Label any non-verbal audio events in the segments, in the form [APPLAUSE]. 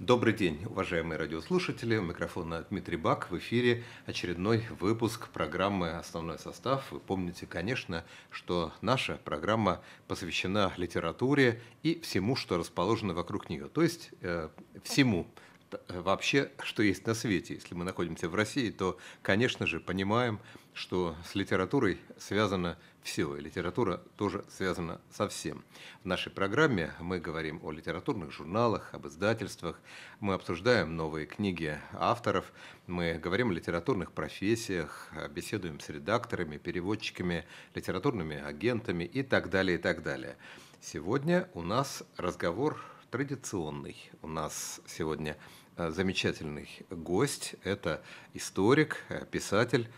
Добрый день, уважаемые радиослушатели. У микрофона Дмитрий Бак. В эфире очередной выпуск программы «Основной состав». Вы помните, конечно, что наша программа посвящена литературе и всему, что расположено вокруг нее. То есть э, всему, э, вообще, что есть на свете. Если мы находимся в России, то, конечно же, понимаем, что с литературой связано все, и литература тоже связана со всем. В нашей программе мы говорим о литературных журналах, об издательствах, мы обсуждаем новые книги авторов, мы говорим о литературных профессиях, беседуем с редакторами, переводчиками, литературными агентами и так далее, и так далее. Сегодня у нас разговор традиционный. У нас сегодня э, замечательный гость. Это историк, э, писатель,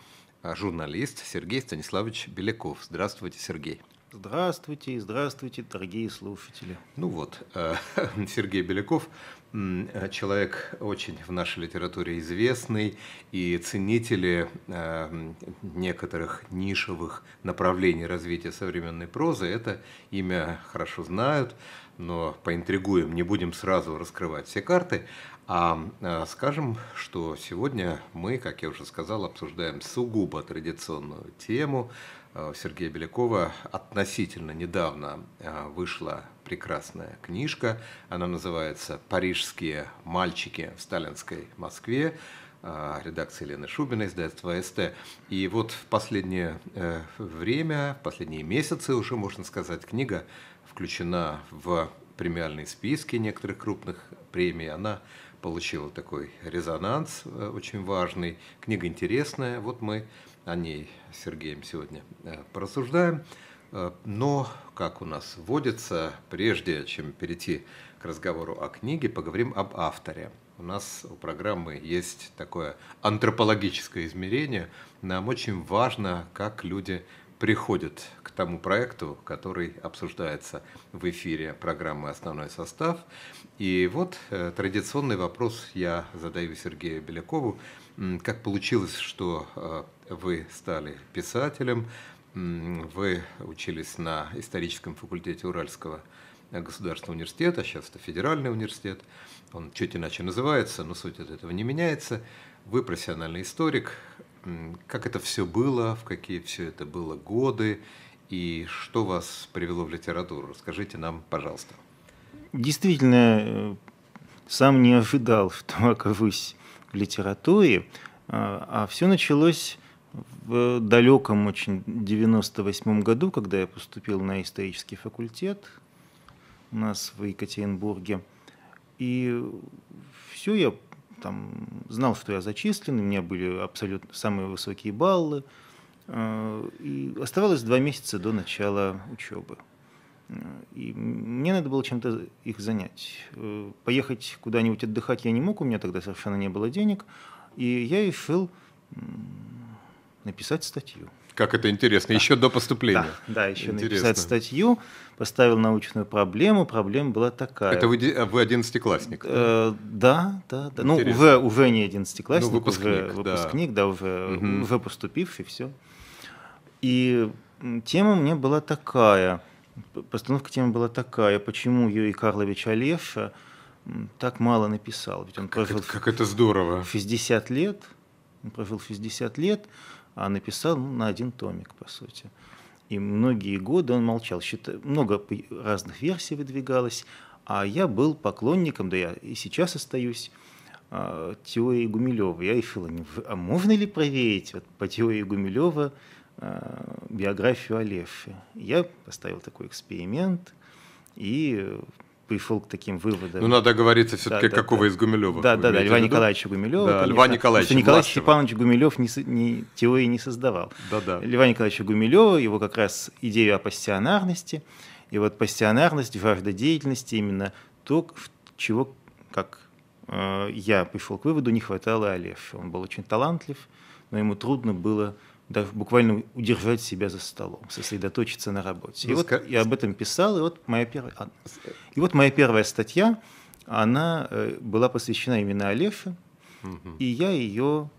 а журналист Сергей Станиславович Беляков. Здравствуйте, Сергей. Здравствуйте, здравствуйте, дорогие слушатели. Ну вот, э, [LAUGHS] Сергей Беляков, человек очень в нашей литературе известный, и ценители э, некоторых нишевых направлений развития современной прозы это имя хорошо знают, но поинтригуем, не будем сразу раскрывать все карты. А э, скажем, что сегодня мы, как я уже сказал, обсуждаем сугубо традиционную тему. У э, Сергея Белякова относительно недавно э, вышла прекрасная книжка. Она называется «Парижские мальчики в сталинской Москве» редакции Лены Шубиной, издательства СТ. И вот в последнее время, в последние месяцы уже, можно сказать, книга включена в премиальные списки некоторых крупных премий. Она получила такой резонанс э, очень важный. Книга интересная, вот мы о ней с Сергеем сегодня э, порассуждаем. Э, но, как у нас водится, прежде чем перейти к разговору о книге, поговорим об авторе. У нас у программы есть такое антропологическое измерение. Нам очень важно, как люди приходит к тому проекту, который обсуждается в эфире программы «Основной состав». И вот э, традиционный вопрос я задаю Сергею Белякову. Как получилось, что э, вы стали писателем, вы учились на историческом факультете Уральского государственного университета, а сейчас это федеральный университет, он чуть иначе называется, но суть от этого не меняется. Вы профессиональный историк, как это все было, в какие все это было годы, и что вас привело в литературу? Расскажите нам, пожалуйста. Действительно, э, сам не ожидал, [LAUGHS] что окажусь в литературе, а, а все началось в далеком очень 98 году, когда я поступил на исторический факультет у нас в Екатеринбурге. И все, я там, знал, что я зачислен, у меня были абсолютно самые высокие баллы. Э, и оставалось два месяца до начала учебы. Э, и мне надо было чем-то их занять. Э, поехать куда-нибудь отдыхать я не мог, у меня тогда совершенно не было денег. И я решил написать статью. Как это интересно, да. еще до поступления. Да, да еще интересно. написать статью, поставил научную проблему, проблема была такая. Это вы, вы одиннадцатиклассник? Э, да, да, да. Ну, уже, уже не одиннадцатиклассник, ну, выпускник, уже да. выпускник, да, уже, угу. уже поступивший, все. И тема мне была такая, постановка темы была такая, почему Юрий Карлович Олеша так мало написал. Ведь он как, прожил это, как это здорово. 60 лет – он прожил 60 лет, а написал ну, на один томик, по сути. И многие годы он молчал. много разных версий выдвигалось. А я был поклонником, да я и сейчас остаюсь, а, теории Гумилева. Я решил, а можно ли проверить вот, по теории Гумилева а, биографию Алефи? Я поставил такой эксперимент и пришел к таким выводам. Ну, надо говориться, все-таки, да, какого да. из Гумилева. Да, да, да, Льва Николаевича Гумилева. Да, конечно, Льва Николаевича потому, Николай младшего. Степанович Гумилев не, не, теории не создавал. Да, да. Льва Николаевича Гумилева, его как раз идею о пассионарности. И вот пассионарность, жажда деятельности, именно то, чего, как э, я пришел к выводу, не хватало Алефа. Он был очень талантлив, но ему трудно было да, буквально удержать себя за столом, сосредоточиться на работе. И ну, вот я об этом писал, и вот моя первая, а, э, и вот моя первая статья, она э, была посвящена именно Алефе, и я ее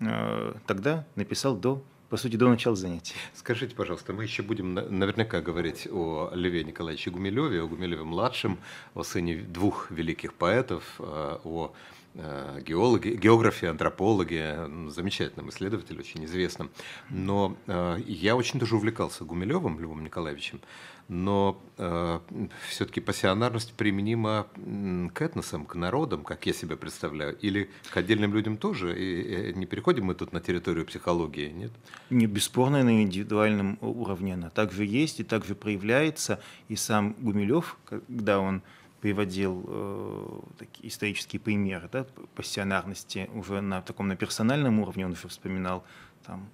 э, тогда написал до по сути, до начала занятий. Скажите, пожалуйста, мы еще будем наверняка говорить о Леве Николаевиче Гумилеве, о Гумилеве-младшем, о сыне двух великих поэтов, о Э, геологи, географи, антропологи, замечательным исследователем, очень известным. Но э, я очень тоже увлекался Гумилевым Львом Николаевичем, но э, все-таки пассионарность применима к этносам, к народам, как я себя представляю, или к отдельным людям тоже? И, и э, не переходим мы тут на территорию психологии, нет? Не, бесспорно, на индивидуальном уровне она также есть и также проявляется. И сам Гумилев, когда он приводил э, исторические примеры да, пассионарности уже на таком на персональном уровне. Он уже вспоминал там,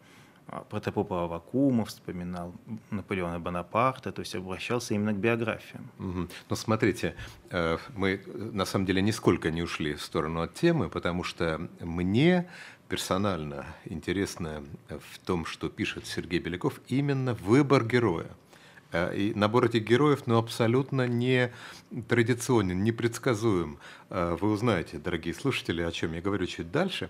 а, протопопа Авакумов, вспоминал Наполеона Бонапарта, то есть обращался именно к биографиям. Угу. Ну, смотрите, э, мы э, на самом деле нисколько не ушли в сторону от темы, потому что мне персонально интересно в том, что пишет Сергей Беляков, именно выбор героя. А, и набор этих героев ну, абсолютно не традиционен, непредсказуем. А, вы узнаете, дорогие слушатели, о чем я говорю чуть дальше.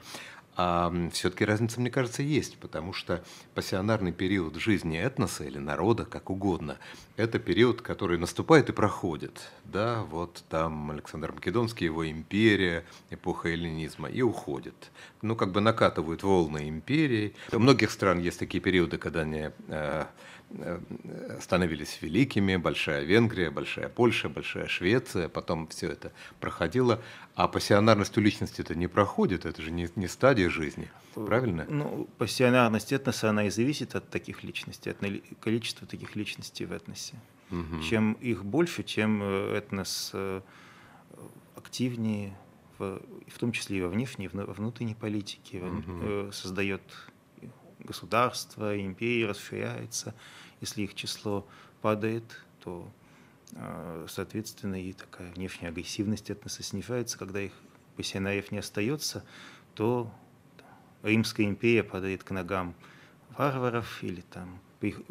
А все-таки разница, мне кажется, есть, потому что пассионарный период жизни этноса или народа, как угодно, это период, который наступает и проходит. Да, вот там Александр Македонский, его империя, эпоха эллинизма, и уходит. Ну, как бы накатывают волны империи. У многих стран есть такие периоды, когда они а, Э, становились великими, Большая Венгрия, Большая Польша, Большая Швеция, потом все это проходило, а пассионарность у личности это не проходит, это же не, не стадия жизни, э, правильно? Ну, пассионарность этноса, она и зависит от таких личностей, от количества таких личностей в этносе. Угу. Чем их больше, тем э, этнос активнее, в, в том числе и во внешней, и в внутренней политике, угу. создает государства, империи расширяется. Если их число падает, то, а, соответственно, и такая внешняя агрессивность этноса снижается. Когда их пассионариев не остается, то Римская империя падает к ногам варваров или там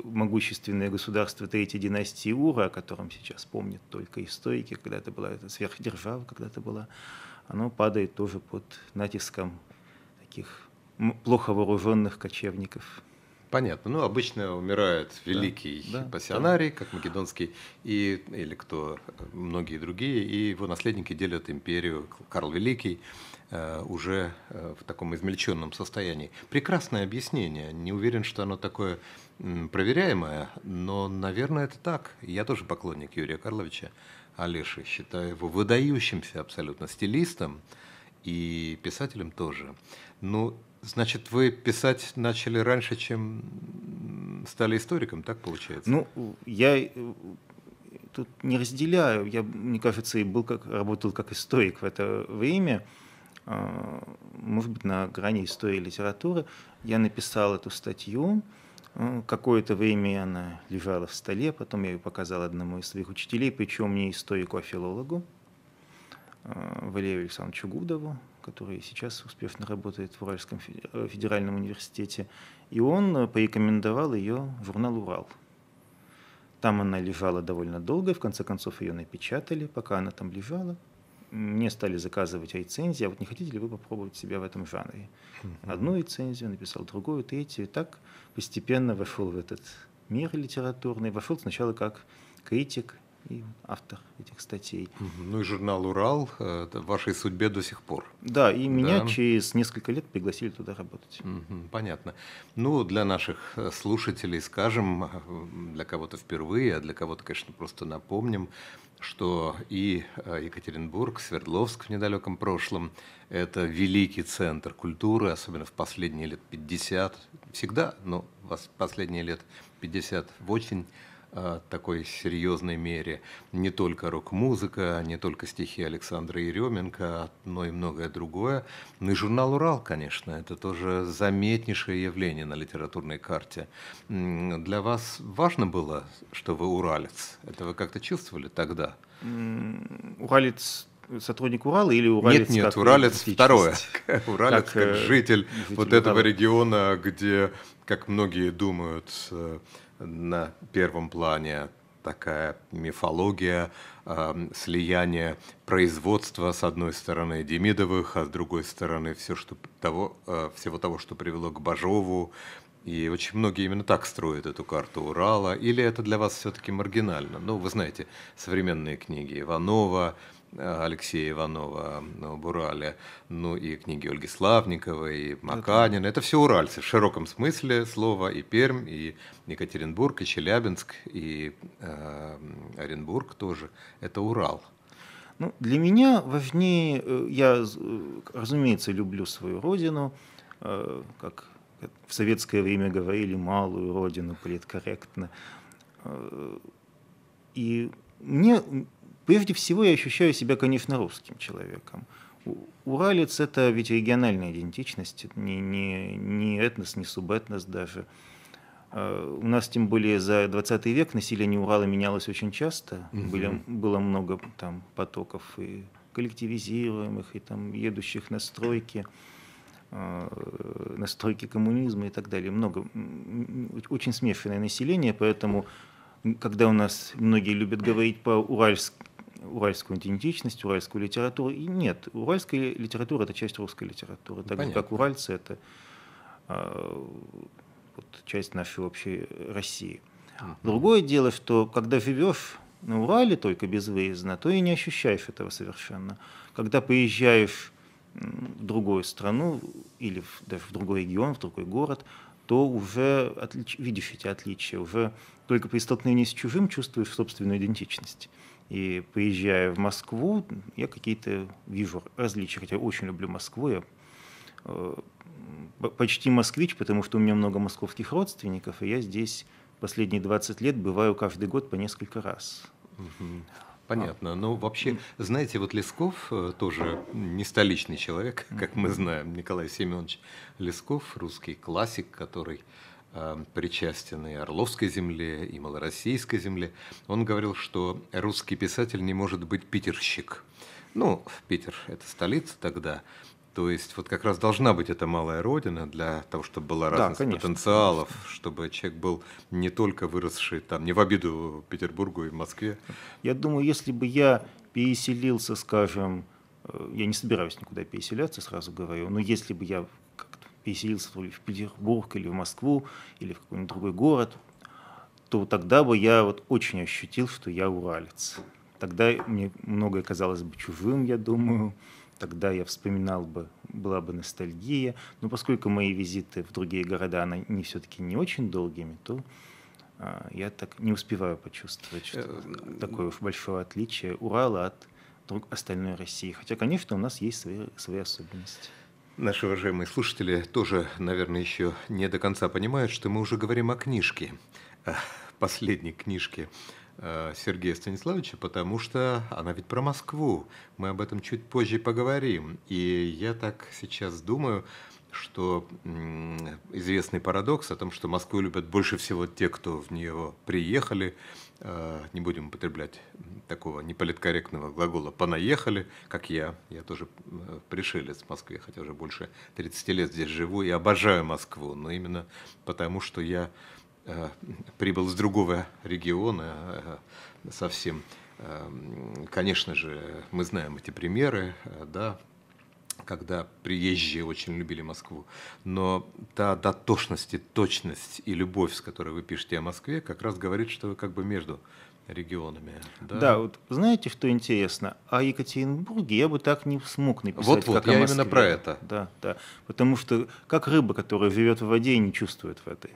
могущественное государство третьей династии Ура, о котором сейчас помнят только историки, когда это была это сверхдержава, когда это была, оно падает тоже под натиском таких плохо вооруженных кочевников. Понятно. Ну, обычно умирает великий да, пассионарий, да. как Македонский, и, или кто, многие другие, и его наследники делят империю, Карл Великий, э, уже э, в таком измельченном состоянии. Прекрасное объяснение. Не уверен, что оно такое проверяемое, но, наверное, это так. Я тоже поклонник Юрия Карловича Олеши, считаю его выдающимся абсолютно стилистом и писателем тоже. Но ну, Значит, вы писать начали раньше, чем стали историком, так получается? Ну, я э, тут не разделяю. Я, мне кажется, и был как, работал как историк в это время. А, может быть, на грани истории и литературы. Я написал эту статью. А, какое-то время она лежала в столе, потом я ее показал одному из своих учителей, причем не историку, а филологу, а, Валерию Александровичу Гудову, который сейчас успешно работает в Уральском э, федеральном университете, и он э, порекомендовал ее в журнал «Урал». Там она лежала довольно долго, в конце концов ее напечатали, пока она там лежала. Мне стали заказывать рецензии, а вот не хотите ли вы попробовать себя в этом жанре? Одну рецензию написал, другую, третью, и так постепенно вошел в этот мир литературный. Вошел сначала как критик, и автор этих статей. Ну и журнал «Урал» э, в вашей судьбе до сих пор. Да, и меня да? через несколько лет пригласили туда работать. Понятно. Ну, для наших э, слушателей скажем, э, для кого-то впервые, а для кого-то, конечно, просто напомним, что и Екатеринбург, Свердловск в недалеком прошлом – это великий центр культуры, особенно в последние лет 50, всегда, но последние лет 50 в очень а, такой серьезной мере не только рок-музыка, не только стихи Александра Еременко, но и многое другое. Ну и журнал «Урал», конечно, это тоже заметнейшее явление на литературной карте. Для вас важно было, что вы уралец? Это вы как-то чувствовали тогда? Уралец сотрудник Урала или уралец? Нет, нет, как уралец второе. Уралец как, как э, житель, житель вот этого региона, где, как многие думают, э, на первом плане такая мифология э, слияния производства с одной стороны Демидовых, а с другой стороны все, что того, э, всего того, что привело к Бажову. И очень многие именно так строят эту карту Урала. Или это для вас все-таки маргинально? Ну, вы знаете, современные книги Иванова, Алексея Иванова на ну, Бурале, ну и книги Ольги Славниковой, и Маканина. Это все уральцы в широком смысле слова. И Пермь, и Екатеринбург, и Челябинск, и э, Оренбург тоже. Это Урал. Ну, для меня важнее, э, я, э, разумеется, люблю свою родину, э, как в советское время говорили, малую родину, политкорректно. И мне Прежде всего, я ощущаю себя, конечно, русским человеком. Уралец – это ведь региональная идентичность, не, не, не этнос, не субэтнос даже. А, у нас, тем более, за 20 век население Урала менялось очень часто. Угу. Были, было много там потоков и коллективизируемых, и там едущих на стройки, а, на стройки коммунизма и так далее. Много, очень смешанное население, поэтому когда у нас многие любят говорить по-уральски, уральскую идентичность, уральскую литературу. И нет, уральская литература – это часть русской литературы, так Понятно. же, как уральцы – это э, вот, часть нашей общей России. Uh-huh. Другое дело, что когда живешь на Урале только безвыездно, то и не ощущаешь этого совершенно. Когда поезжаешь в другую страну или в, даже в другой регион, в другой город, то уже отлич... видишь эти отличия, уже только при столкновении с чужим чувствуешь собственную идентичность. И приезжая в Москву, я какие-то вижу различия, хотя очень люблю Москву, я э, почти москвич, потому что у меня много московских родственников, и я здесь последние 20 лет бываю каждый год по несколько раз. А. Понятно. Но ну, вообще, знаете, вот Лесков э, тоже не столичный человек, как мы знаем, Николай Семенович Лесков, русский классик, который Эм, причастен и Орловской земле, и Малороссийской земле, он говорил, что русский писатель не может быть питерщик. Ну, Питер – это столица тогда, то есть вот как раз должна быть эта малая родина для того, чтобы была разность да, потенциалов, чтобы человек был не только выросший там, не в обиду Петербургу и Москве. Я думаю, если бы я переселился, скажем, э, я не собираюсь никуда переселяться, сразу говорю, но если бы я переселился ли в Петербург, или в Москву, или в какой-нибудь другой город, то тогда бы я вот очень ощутил, что я уралец. Тогда мне многое казалось бы чужим, я думаю. Тогда я вспоминал бы, была бы ностальгия. Но поскольку мои визиты в другие города, они не, все-таки не очень долгими, то а, я так не успеваю почувствовать что э, такое большое отличие Урала от остальной России. Хотя, конечно, у нас есть свои, свои особенности. Наши уважаемые слушатели тоже, наверное, еще не до конца понимают, что мы уже говорим о книжке, последней книжке э, Сергея Станиславовича, потому что она ведь про Москву. Мы об этом чуть позже поговорим. И я так сейчас думаю, что известный парадокс о том, что Москву любят больше всего те, кто в нее приехали, Э, не будем употреблять такого неполиткорректного глагола «понаехали», как я. Я тоже э, пришелец в Москве, хотя уже больше 30 лет здесь живу и обожаю Москву, но именно потому, что я э, прибыл с другого региона совсем. Конечно же, мы знаем эти примеры, да, когда приезжие очень любили Москву. Но та дотошность и точность и любовь, с которой вы пишете о Москве, как раз говорит, что вы как бы между регионами. Да, да вот знаете, что интересно? О Екатеринбурге я бы так не смог написать. Вот-вот, я Москве. именно про это. Да, да. Потому что как рыба, которая живет в воде и не чувствует в воды.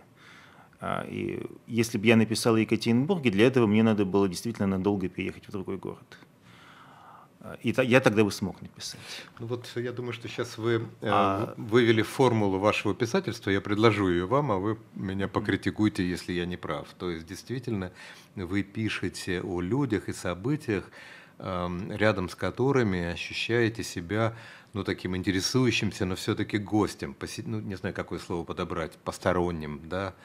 А, и если бы я написал о Екатеринбурге, для этого мне надо было действительно надолго переехать в другой город. И я тогда бы смог написать. Ну вот я думаю, что сейчас вы э, а... вывели формулу вашего писательства, я предложу ее вам, а вы меня покритикуйте, если я не прав. То есть действительно вы пишете о людях и событиях, эм, рядом с которыми ощущаете себя ну, таким интересующимся, но все-таки гостем, поси... ну, не знаю, какое слово подобрать, посторонним, да,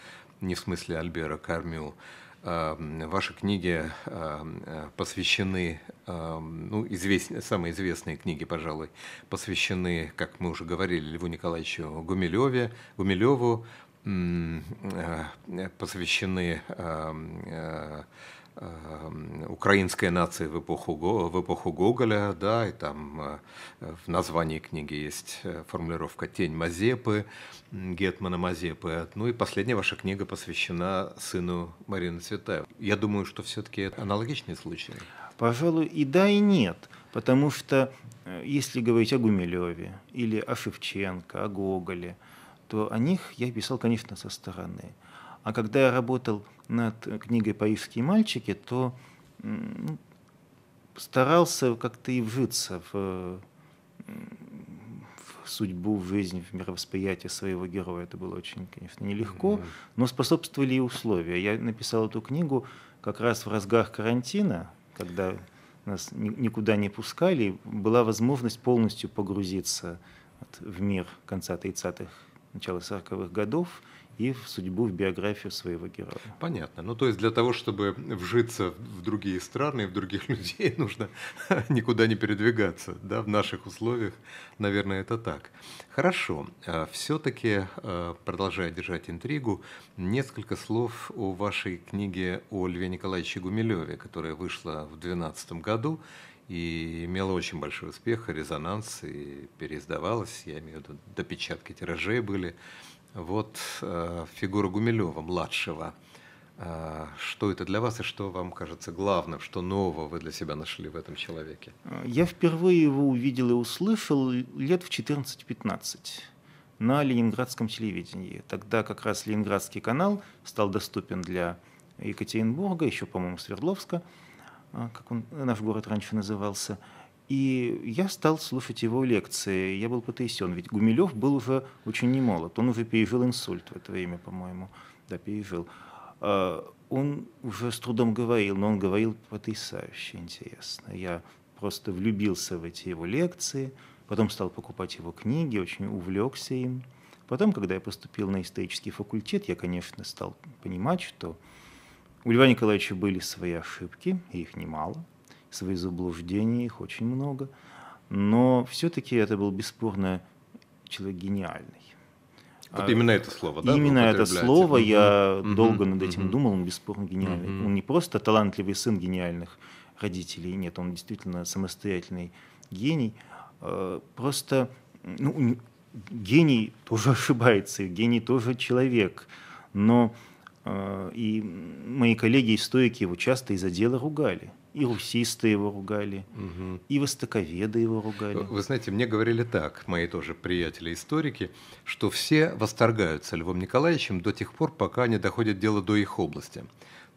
не в смысле Альбера Кармю, Эм, ваши книги эм, э, посвящены, эм, ну, извест... самые известные книги, пожалуй, посвящены, как мы уже говорили, Льву Николаевичу Гумилеве, Гумилеву, э, посвящены э, Эм, украинская нация в эпоху, в эпоху Гоголя, да, и там э, в названии книги есть э, формулировка «Тень Мазепы», Гетмана Мазепы. Ну и последняя ваша книга посвящена сыну Марины Цветаева. Я думаю, что все-таки это аналогичный случай. Пожалуй, и да, и нет, потому что э, если говорить о Гумилеве или о Шевченко, о Гоголе, то о них я писал, конечно, со стороны – а когда я работал над книгой «Парижские мальчики», то ну, старался как-то и вжиться в, в судьбу, в жизнь, в мировосприятие своего героя. Это было очень, конечно, нелегко, но способствовали и условия. Я написал эту книгу как раз в разгар карантина, когда нас никуда не пускали, была возможность полностью погрузиться в мир конца 30-х, начала 40-х годов и в судьбу, в биографию своего героя. Понятно. Ну, то есть для того, чтобы вжиться в другие страны в других [LAUGHS] людей, нужно [LAUGHS] никуда не передвигаться. Да? В наших условиях, наверное, это так. Хорошо. А, Все-таки, а, продолжая держать интригу, несколько слов о вашей книге о Льве Николаевиче Гумилеве, которая вышла в 2012 году и имела очень большой успех, резонанс, и переиздавалась, я имею в виду, допечатки тиражей были. Вот э, фигура Гумилева, младшего. Э, что это для вас и что вам кажется главным, что нового вы для себя нашли в этом человеке? Э, я впервые его увидел и услышал лет в 14-15 на ленинградском телевидении. Тогда как раз ленинградский канал стал доступен для Екатеринбурга, еще, по-моему, Свердловска, э, как он, наш город раньше назывался – и я стал слушать его лекции. Я был потрясен, ведь Гумилев был уже очень немолод. Он уже пережил инсульт в это время, по-моему. Да, пережил. А, он уже с трудом говорил, но он говорил потрясающе интересно. Я просто влюбился в эти его лекции, потом стал покупать его книги, очень увлекся им. Потом, когда я поступил на исторический факультет, я, конечно, стал понимать, что у Льва Николаевича были свои ошибки, и их немало свои заблуждения, их очень много. Но все-таки это был бесспорно человек гениальный. Вот а, именно это слово, да? Именно это слово, я угу. долго над этим угу. думал, он бесспорно гениальный. Угу. Он не просто талантливый сын гениальных родителей, нет, он действительно самостоятельный гений. Э, просто ну, гений тоже [LAUGHS] ошибается, гений тоже человек. Но э, и мои коллеги-историки его часто из-за дела ругали и русисты его ругали, угу. и востоковеды его ругали. Вы знаете, мне говорили так, мои тоже приятели-историки, что все восторгаются Львом Николаевичем до тех пор, пока не доходит дело до их области.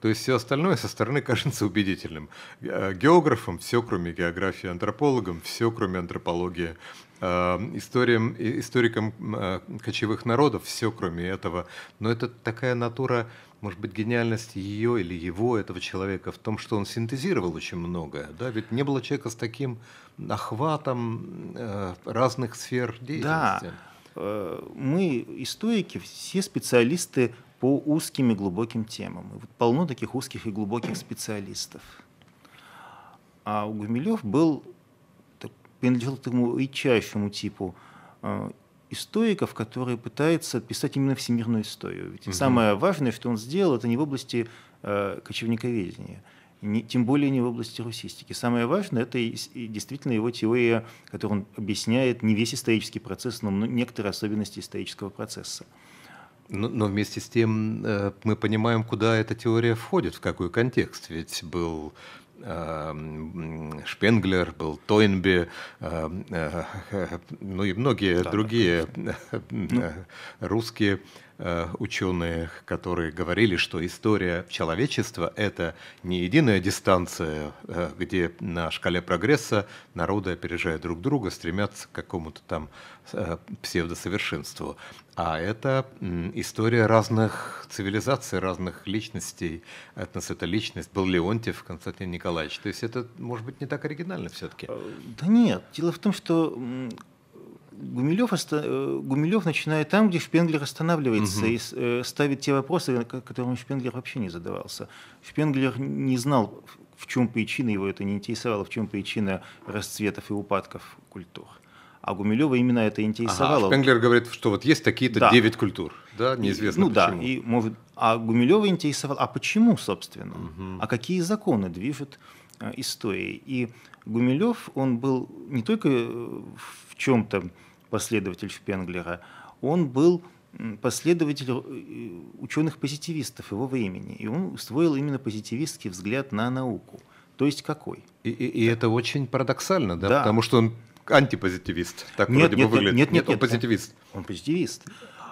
То есть все остальное со стороны кажется убедительным. Э, географам все, кроме географии, антропологам все, кроме антропологии. Э, историям, э, историкам кочевых народов все, кроме этого. Но это такая натура может быть, гениальность ее или его, этого человека, в том, что он синтезировал очень многое. Да? Ведь не было человека с таким охватом э, разных сфер деятельности. Да. Э, мы, историки, все специалисты по узким и глубоким темам. И вот полно таких узких и глубоких специалистов. А у Гумилев был, принадлежал к этому ичащему типу э, историков, который пытается писать именно всемирную историю. Ведь угу. самое важное, что он сделал, это не в области э, кочевниковедения, не, тем более не в области русистики. Самое важное – это и, и действительно его теория, которую он объясняет не весь исторический процесс, но некоторые особенности исторического процесса. Но, но вместе с тем э, мы понимаем, куда эта теория входит, в какой контекст. Ведь был Эм, Шпенглер, был Тойнби, эм, э, [LAUGHS] ну и многие да, другие да. Э, э, русские Э, ученые, которые говорили, что история человечества – это не единая дистанция, э, где на шкале прогресса народы, опережая друг друга, стремятся к какому-то там э, псевдосовершенству. А это история разных цивилизаций, разных личностей. От нас это личность был Леонтьев Константин Николаевич. То есть это, может быть, не так оригинально все-таки? Да нет. Дело в том, что Гумилев, э, Гумилев начинает там, где Шпенглер останавливается угу. и э, ставит те вопросы, которым Шпенглер вообще не задавался. Шпенглер не знал, в чем причина, его это не интересовало, в чем причина расцветов и упадков культур. А Гумилева именно это интересовало. Ага, а Шпенглер говорит, что вот есть такие-то да. 9 культур, да, неизвестно и, ну, почему. да, и, может, а Гумилева интересовало, а почему, собственно, угу. а какие законы движут э, историей. И Гумилев, он был не только в чем-то последователь Шпенглера, он был последователь э, э, ученых-позитивистов его времени, и он устроил именно позитивистский взгляд на науку. То есть какой? И, и, и это очень парадоксально, да? да? Потому что он антипозитивист, так нет, вроде нет, бы выглядит. Нет, нет, нет, нет он позитивист. Он, он позитивист.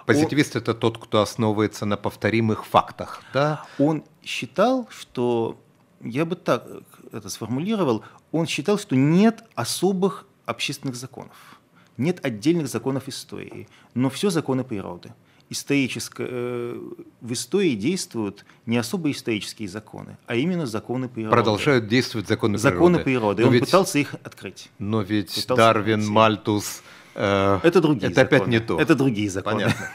Позитивист он, это тот, кто основывается на повторимых фактах, да? Он считал, что я бы так э, это сформулировал, он считал, что нет особых общественных законов нет отдельных законов истории, но все законы природы. Историческое, э, в истории действуют не особо исторические законы, а именно законы природы. Продолжают действовать законы, природы. Законы природы. Но он ведь, пытался их открыть. Но ведь пытался Дарвин, открыть. Мальтус... Э, это другие это законы. опять не то. Это другие законы. Понятно.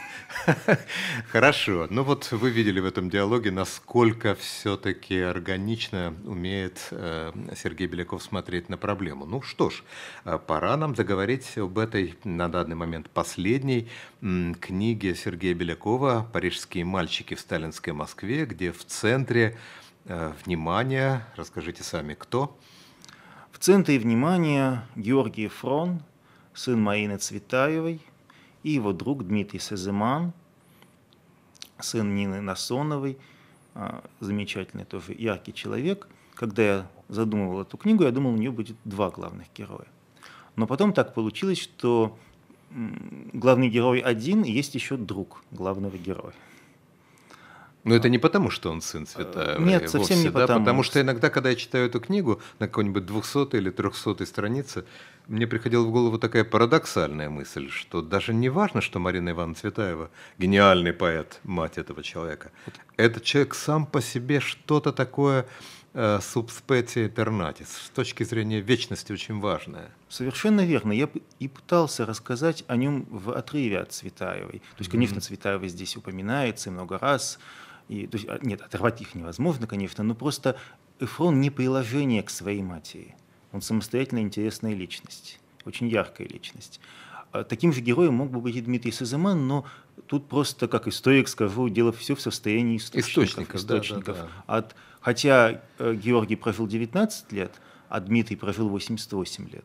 Хорошо. Ну вот вы видели в этом диалоге, насколько все-таки органично умеет э, Сергей Беляков смотреть на проблему. Ну что ж, э, пора нам заговорить об этой, на данный момент, последней книге Сергея Белякова «Парижские мальчики в сталинской Москве», где в центре э, внимания, расскажите сами, кто? В центре внимания Георгий Фрон, сын Маины Цветаевой – и его друг Дмитрий Сазыман, сын Нины Насоновой, а, замечательный тоже яркий человек. Когда я задумывал эту книгу, я думал, у нее будет два главных героя. Но потом так получилось, что главный герой один, и есть еще друг главного героя. Но это не потому, что он сын Цветаева. Нет, совсем не да? потому. Потому что иногда, когда я читаю эту книгу на какой-нибудь 200 или 300 странице, мне приходила в голову такая парадоксальная мысль, что даже не важно, что Марина Ивановна Цветаева – гениальный поэт, мать этого человека. Этот человек сам по себе что-то такое э, субспети этернатис, с точки зрения вечности очень важное. Совершенно верно. Я и пытался рассказать о нем в отрыве от Цветаевой. То есть, конечно, Цветаева здесь упоминается много раз, и, то есть, а, нет, оторвать их невозможно, конечно, но просто Эфрон не приложение к своей матери. Он самостоятельно интересная личность, очень яркая личность. А таким же героем мог бы быть и Дмитрий Сазыман но тут просто, как историк скажу, дело все в состоянии источников. источников, источников. Да, да, да. От, хотя э, Георгий прожил 19 лет, а Дмитрий прожил 88 лет,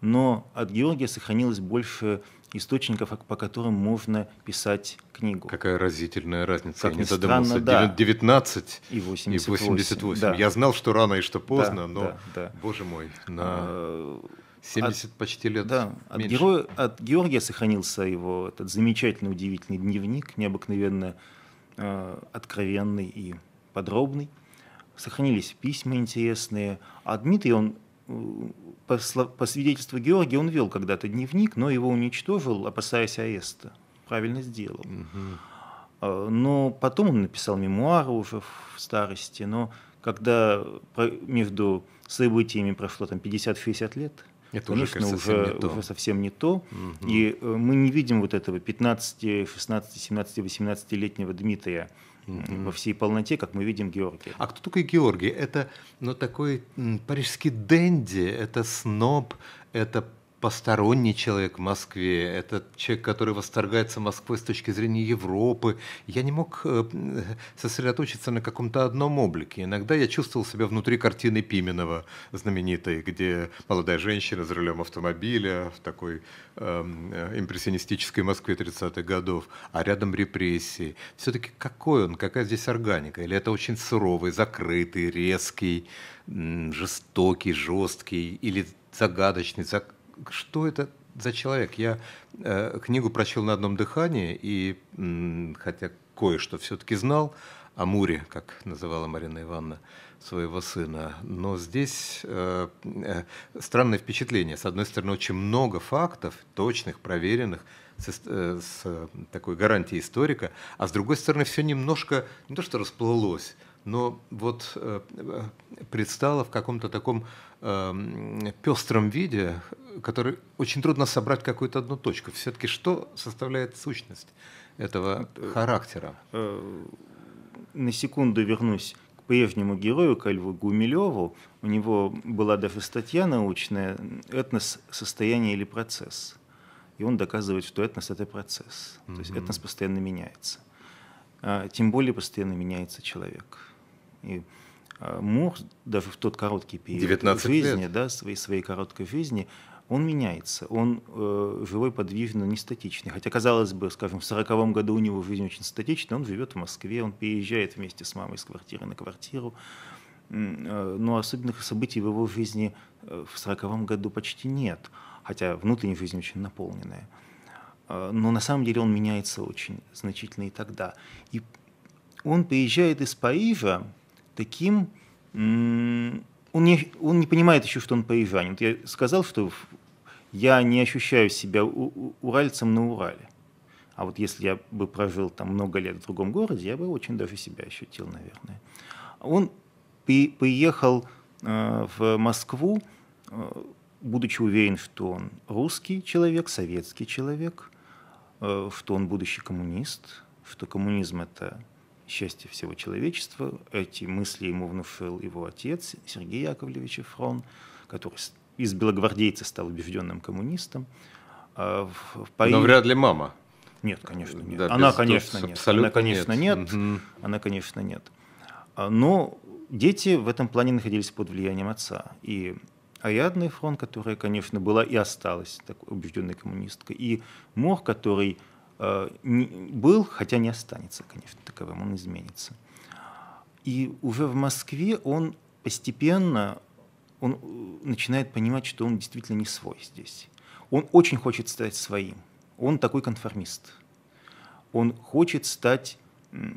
но от Георгия сохранилось больше источников, по которым можно писать книгу. Какая разительная разница, как я не задумался. да. 19 и 88. И 88. Да. Я знал, что рано и что поздно, да, но, да, да. боже мой, на... 70 а, от, почти лет. Да, меньше. от, героя, от Георгия сохранился его этот замечательный, удивительный дневник, необыкновенно э, откровенный и подробный. Сохранились письма интересные. А Дмитрий, он по, свидетельству Георгия, он вел когда-то дневник, но его уничтожил, опасаясь ареста. Правильно сделал. Угу. Но потом он написал мемуары уже в старости, но когда между событиями прошло там 50-60 лет, это конечно, уже, кажется, уже, совсем, не уже то. совсем не то. Угу. И э, мы не видим вот этого 15, 16, 17, 18-летнего Дмитрия, угу. во всей полноте, как мы видим Георгия. А кто такой Георгий? Это ну, такой парижский денди, это сноб, это посторонний человек в Москве, это человек, который восторгается Москвой с точки зрения Европы. Я не мог э, сосредоточиться на каком-то одном облике. Иногда я чувствовал себя внутри картины Пименова знаменитой, где молодая женщина за рулем автомобиля в такой эм, э, импрессионистической Москве 30-х годов, а рядом репрессии. Все-таки какой он, какая здесь органика? Или это очень суровый, закрытый, резкий, жестокий, жесткий, или загадочный, зак что это за человек? Я э, книгу прочел на одном дыхании, и м, хотя кое-что все-таки знал о Муре, как называла Марина Ивановна своего сына, но здесь э, э, странное впечатление. С одной стороны, очень много фактов, точных, проверенных, с, э, с такой гарантией историка, а с другой стороны, все немножко не то что расплылось, но вот э, предстала в каком-то таком эм, пестром виде, который очень трудно собрать какую-то одну точку. Все-таки что составляет сущность этого э, характера? Э, на секунду вернусь к прежнему герою, к Альву Гумилеву. У него была даже статья научная «Этнос. Состояние или процесс». И он доказывает, что этнос – это процесс. Mm-hmm. То есть этнос постоянно меняется. А, тем более постоянно меняется человек. И а, мур, даже в тот короткий период жизни, лет. да, своей, своей короткой жизни, он меняется, он э, живой, подвижный, не статичный. Хотя, казалось бы, скажем, в сороковом году у него жизнь очень статичная, он живет в Москве, он переезжает вместе с мамой с квартиры на квартиру. Э, но особенных событий в его жизни э, в сороковом году почти нет, хотя внутренняя жизнь очень наполненная. А, но на самом деле он меняется очень значительно и тогда. И он приезжает из Парижа, таким, он не, он не понимает еще, что он парижанин. Вот я сказал, что я не ощущаю себя уральцем на Урале. А вот если я бы прожил там много лет в другом городе, я бы очень даже себя ощутил, наверное. Он приехал э, в Москву, э, будучи уверен, что он русский человек, советский человек, э, что он будущий коммунист, что коммунизм – это счастье всего человечества. Эти мысли ему внушил его отец Сергей Яковлевич Фрон, который из белогвардейца стал убежденным коммунистом. По а Но вряд ли мама. Нет, конечно, нет. Да, Она, конечно, нет. Она, конечно, нет. нет. Угу. Она, конечно, нет. А, но дети в этом плане находились под влиянием отца. И Ариадна Фронт, которая, конечно, была и осталась такой убежденной коммунисткой, и Мор, который Э, был, хотя не останется, конечно, таковым, он изменится. И уже в Москве он постепенно он э, начинает понимать, что он действительно не свой здесь. Он очень хочет стать своим. Он такой конформист. Он хочет стать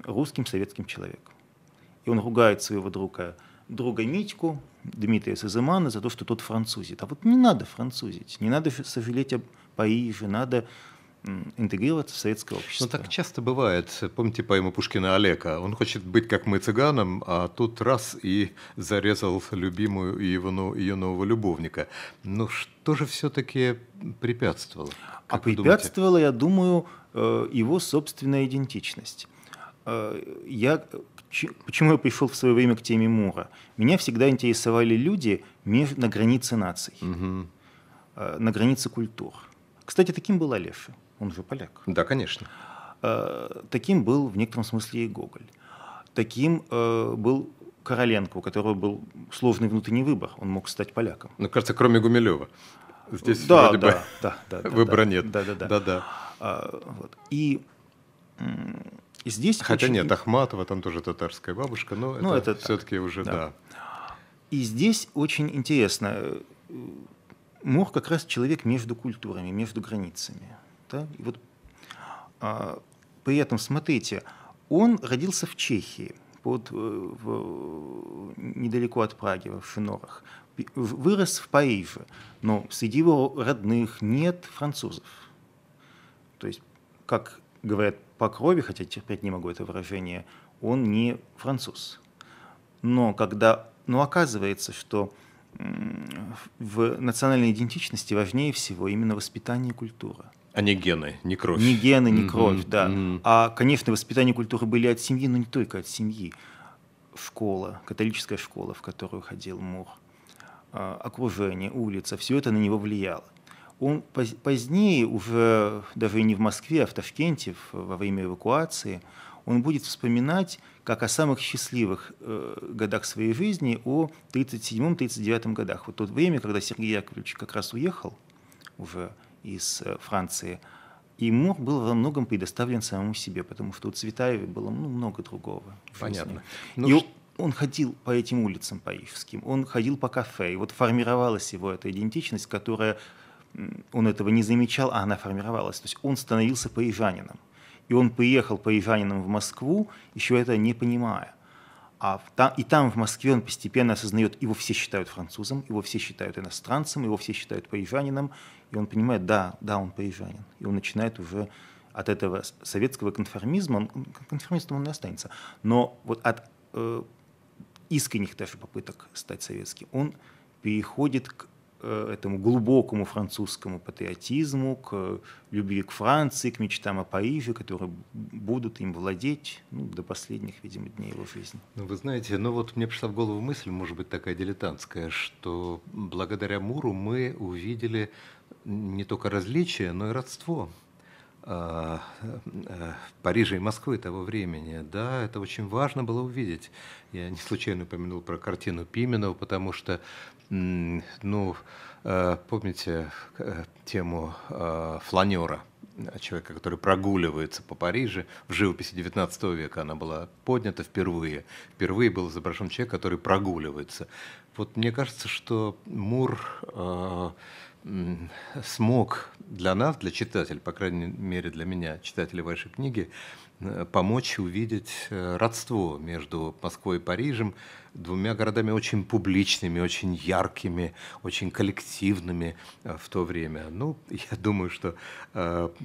русским советским человеком. И он ругает своего друга, друга Митьку, Дмитрия Сазымана, за то, что тот французит. А вот не надо французить, не надо сожалеть о Париже, надо интегрироваться в советское ну, общество. Ну так часто бывает. Помните поэму Пушкина Олега? Он хочет быть как мы цыганом, а тут раз и зарезал любимую его, ее нового любовника. Но ну, что же все-таки препятствовало? Как а препятствовало, думаете? я думаю, э, его собственная идентичность. Э, я почему я пришел в свое время к теме Мура? Меня всегда интересовали люди на границе наций, угу. на границе культур. Кстати, таким был Олеша. Он же поляк. Да, конечно. Э, таким был в некотором смысле и Гоголь. Таким э, был Короленко, у которого был сложный внутренний выбор. Он мог стать поляком. Ну, кажется, кроме Гумилева. Здесь да, вроде да, бы да, да, да, выбора да, нет. Да, да, да. да, да. А, вот. И и здесь Хотя очень... нет, Ахматова, там тоже татарская бабушка, но ну, это, это все-таки уже да. да. И здесь очень интересно. Э, Мур как раз человек между культурами, между границами. Да? И вот, а, при этом, смотрите, он родился в Чехии, под, э, в, недалеко от Праги, в Шинорах. Вырос в Париже, но среди его родных нет французов. То есть, как говорят по крови, хотя терпеть не могу это выражение, он не француз. Но когда, ну оказывается, что в национальной идентичности важнее всего именно воспитание и культура – а не гены, не кровь. Не гены, не mm-hmm. кровь, да. Mm-hmm. А, конечно, воспитание культуры были от семьи, но не только от семьи. Школа, католическая школа, в которую ходил Мур, а, окружение, улица, все это на него влияло. Он позднее, уже даже не в Москве, а в Ташкенте, во время эвакуации, он будет вспоминать как о самых счастливых э, годах своей жизни, о 37-39 годах. Вот то время, когда Сергей Яковлевич как раз уехал уже из э, Франции. И Мур был во многом предоставлен самому себе, потому что у Цветаева было ну, много другого. Понятно. Ну, и он ходил по этим улицам парижским, он ходил по кафе, и вот формировалась его эта идентичность, которая, он этого не замечал, а она формировалась. То есть он становился поезжанином, И он приехал поезжанином в Москву, еще это не понимая. А там, и там, в Москве, он постепенно осознает, его все считают французом, его все считают иностранцем, его все считают поезжанином и он понимает, да, да, он парижанин. И он начинает уже от этого советского конформизма, он, конформистом он не останется, но вот от э, искренних даже попыток стать советским, он переходит к э, этому глубокому французскому патриотизму, к любви к Франции, к мечтам о Париже, которые будут им владеть ну, до последних, видимо, дней его жизни. Ну, вы знаете, ну вот мне пришла в голову мысль, может быть, такая дилетантская, что благодаря Муру мы увидели не только различие, но и родство а, э, Парижа и Москвы того времени. Да, это очень важно было увидеть. Я не случайно упомянул про картину Пименова, потому что, ну, э, помните э, тему фланера, человека, который прогуливается по Париже. В живописи XIX века она была поднята впервые. Впервые был изображен человек, который прогуливается. Вот мне кажется, что Мур смог для нас, для читателя, по крайней мере для меня, читателя вашей книги, э, помочь увидеть э, родство между Москвой и Парижем, двумя городами очень публичными, очень яркими, очень коллективными э, в то время. Ну, [LAUGHS] я думаю, что,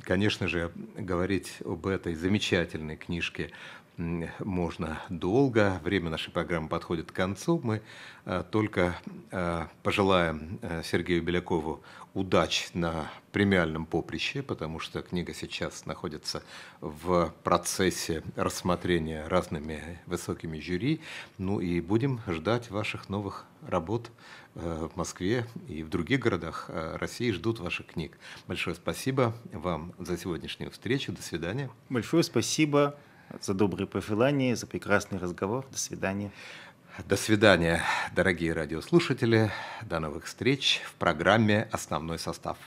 конечно же, говорить об этой замечательной книжке можно долго. Время нашей программы подходит к концу. Мы э, только э, пожелаем э, Сергею Белякову удач на премиальном поприще, потому что книга сейчас находится в процессе рассмотрения разными высокими жюри. Ну и будем ждать ваших новых работ в Москве и в других городах России ждут ваших книг. Большое спасибо вам за сегодняшнюю встречу. До свидания. Большое спасибо за добрые пожелания, за прекрасный разговор. До свидания. До свидания, дорогие радиослушатели. До новых встреч в программе «Основной состав».